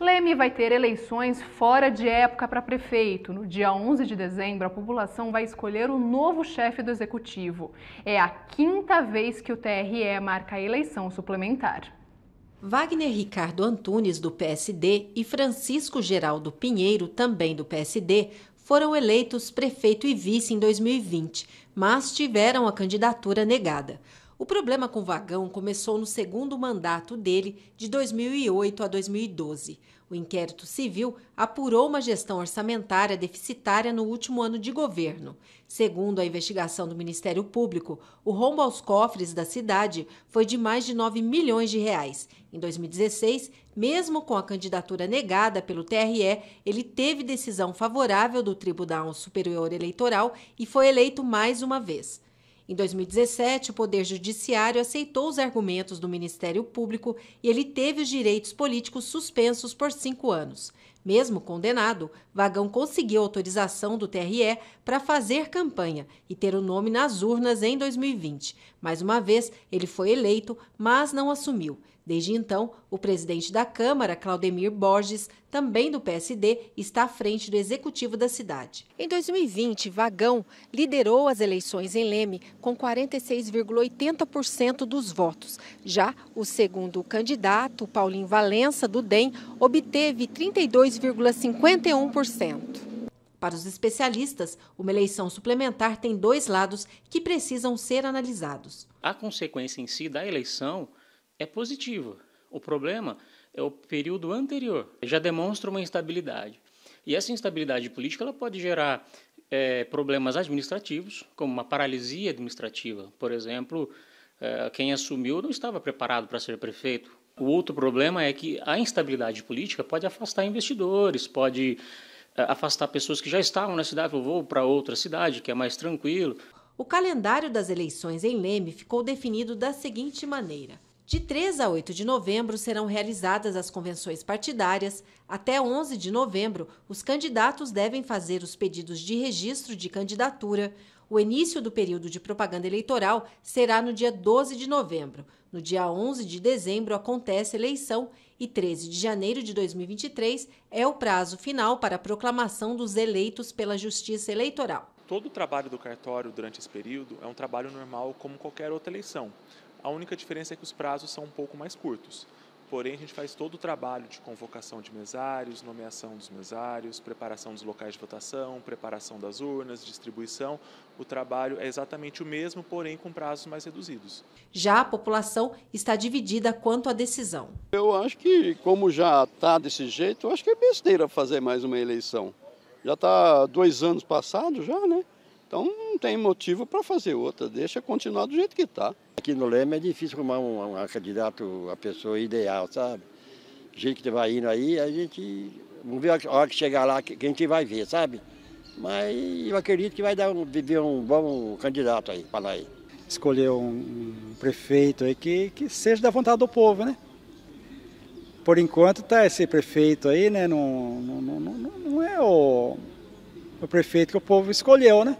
Leme vai ter eleições fora de época para prefeito. No dia 11 de dezembro, a população vai escolher o novo chefe do executivo. É a quinta vez que o TRE marca a eleição suplementar. Wagner Ricardo Antunes, do PSD, e Francisco Geraldo Pinheiro, também do PSD, foram eleitos prefeito e vice em 2020, mas tiveram a candidatura negada. O problema com o vagão começou no segundo mandato dele, de 2008 a 2012. O inquérito civil apurou uma gestão orçamentária deficitária no último ano de governo. Segundo a investigação do Ministério Público, o rombo aos cofres da cidade foi de mais de 9 milhões de reais. Em 2016, mesmo com a candidatura negada pelo TRE, ele teve decisão favorável do Tribunal Superior Eleitoral e foi eleito mais uma vez. Em 2017, o Poder Judiciário aceitou os argumentos do Ministério Público e ele teve os direitos políticos suspensos por cinco anos. Mesmo condenado, Vagão conseguiu autorização do TRE para fazer campanha e ter o nome nas urnas em 2020. Mais uma vez, ele foi eleito, mas não assumiu. Desde então, o presidente da Câmara, Claudemir Borges, também do PSD, está à frente do executivo da cidade. Em 2020, Vagão liderou as eleições em Leme com 46,80% dos votos. Já o segundo candidato, Paulinho Valença, do DEM, obteve 32,51%. Para os especialistas, uma eleição suplementar tem dois lados que precisam ser analisados. A consequência em si da eleição é positivo. O problema é o período anterior, já demonstra uma instabilidade. E essa instabilidade política ela pode gerar é, problemas administrativos, como uma paralisia administrativa. Por exemplo, é, quem assumiu não estava preparado para ser prefeito. O outro problema é que a instabilidade política pode afastar investidores, pode é, afastar pessoas que já estavam na cidade, eu vou para outra cidade que é mais tranquilo. O calendário das eleições em Leme ficou definido da seguinte maneira. De 3 a 8 de novembro serão realizadas as convenções partidárias. Até 11 de novembro, os candidatos devem fazer os pedidos de registro de candidatura. O início do período de propaganda eleitoral será no dia 12 de novembro. No dia 11 de dezembro acontece eleição e 13 de janeiro de 2023 é o prazo final para a proclamação dos eleitos pela Justiça Eleitoral. Todo o trabalho do cartório durante esse período é um trabalho normal como qualquer outra eleição. A única diferença é que os prazos são um pouco mais curtos. Porém, a gente faz todo o trabalho de convocação de mesários, nomeação dos mesários, preparação dos locais de votação, preparação das urnas, distribuição. O trabalho é exatamente o mesmo, porém com prazos mais reduzidos. Já a população está dividida quanto à decisão. Eu acho que, como já está desse jeito, eu acho que é besteira fazer mais uma eleição. Já está dois anos passados já, né? Então não tem motivo para fazer outra. Deixa continuar do jeito que está. Aqui no Leme é difícil arrumar um, um candidato, a pessoa ideal, sabe? Gente que vai indo aí, a gente. Vamos ver a hora que chegar lá, que a gente vai ver, sabe? Mas eu acredito que vai dar um, viver um bom candidato aí, para lá Escolher um, um prefeito aí que, que seja da vontade do povo, né? por enquanto tá esse prefeito aí, né? Não, não, não, não, é o, o prefeito que o povo escolheu, né?